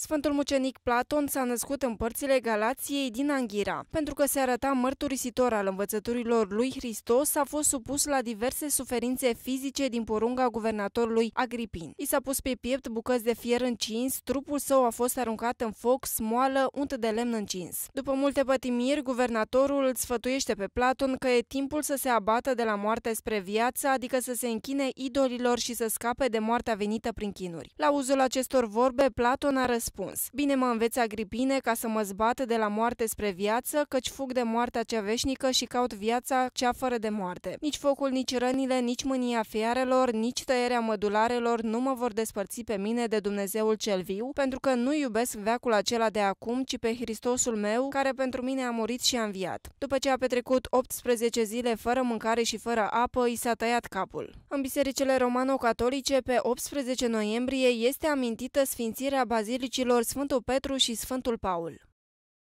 Sfântul Mucenic Platon s-a născut în părțile Galației din Anghira. Pentru că se arăta mărturisitor al învățăturilor lui Hristos, a fost supus la diverse suferințe fizice din porunga guvernatorului Agripin. I s-a pus pe piept bucăți de fier încins, trupul său a fost aruncat în foc, smoală, unt de lemn încins. După multe pătimiri, guvernatorul îl sfătuiește pe Platon că e timpul să se abată de la moarte spre viață, adică să se închine idolilor și să scape de moartea venită prin chinuri. La uzul acestor vorbe, Platon a răspuns răspuns. Bine mă înveți Agripine ca să mă zbată de la moarte spre viață, căci fug de moartea cea veșnică și caut viața cea fără de moarte. Nici focul, nici rănile, nici mânia fiarelor, nici tăierea mădularelor nu mă vor despărți pe mine de Dumnezeul cel viu, pentru că nu iubesc veacul acela de acum, ci pe Hristosul meu, care pentru mine a murit și a înviat. După ce a petrecut 18 zile fără mâncare și fără apă, i s-a tăiat capul. În bisericele romano-catolice, pe 18 noiembrie, este amintită sfințirea Bazilicii bisericilor Sfântul Petru și Sfântul Paul.